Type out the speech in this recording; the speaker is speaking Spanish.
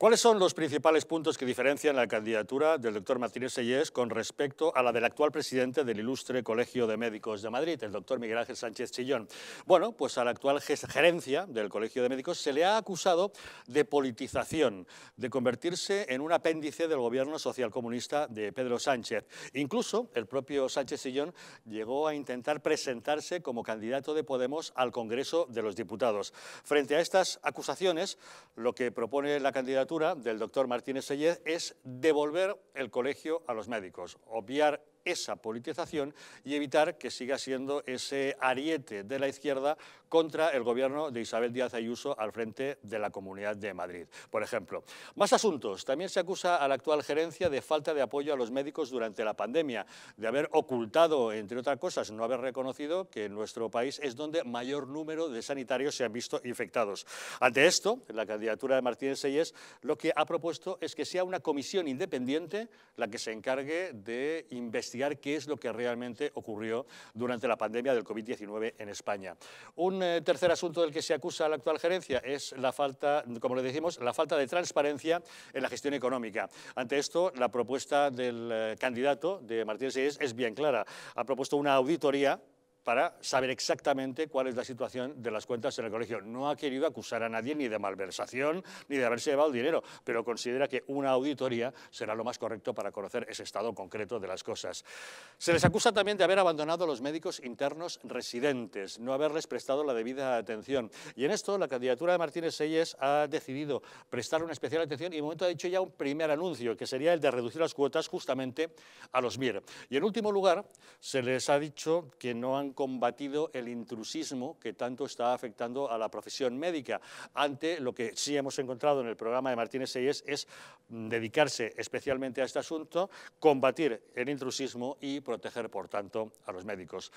¿Cuáles son los principales puntos que diferencian la candidatura del doctor Martínez Sellés con respecto a la del actual presidente del ilustre Colegio de Médicos de Madrid, el doctor Miguel Ángel Sánchez Chillón? Bueno, pues a la actual gerencia del Colegio de Médicos se le ha acusado de politización, de convertirse en un apéndice del gobierno socialcomunista de Pedro Sánchez. Incluso el propio Sánchez Chillón llegó a intentar presentarse como candidato de Podemos al Congreso de los Diputados. Frente a estas acusaciones, lo que propone la candidatura del doctor Martínez Sellez es devolver el colegio a los médicos, obviar esa politización y evitar que siga siendo ese ariete de la izquierda contra el gobierno de Isabel Díaz Ayuso al frente de la Comunidad de Madrid, por ejemplo. Más asuntos. También se acusa a la actual gerencia de falta de apoyo a los médicos durante la pandemia, de haber ocultado, entre otras cosas, no haber reconocido que en nuestro país es donde mayor número de sanitarios se han visto infectados. Ante esto, la candidatura de Martínez Seyes lo que ha propuesto es que sea una comisión independiente la que se encargue de investigar qué es lo que realmente ocurrió durante la pandemia del COVID-19 en España. Un eh, tercer asunto del que se acusa a la actual gerencia es la falta, como le decimos, la falta de transparencia en la gestión económica. Ante esto, la propuesta del eh, candidato de Martínez es bien clara. Ha propuesto una auditoría para saber exactamente cuál es la situación de las cuentas en el colegio. No ha querido acusar a nadie ni de malversación ni de haberse llevado el dinero, pero considera que una auditoría será lo más correcto para conocer ese estado concreto de las cosas. Se les acusa también de haber abandonado a los médicos internos residentes, no haberles prestado la debida atención. Y en esto la candidatura de Martínez Selles ha decidido prestar una especial atención y en momento ha hecho ya un primer anuncio, que sería el de reducir las cuotas justamente a los MIR. Y en último lugar, se les ha dicho que no han combatido el intrusismo que tanto está afectando a la profesión médica. Ante lo que sí hemos encontrado en el programa de Martínez Seyes es dedicarse especialmente a este asunto, combatir el intrusismo y proteger, por tanto, a los médicos.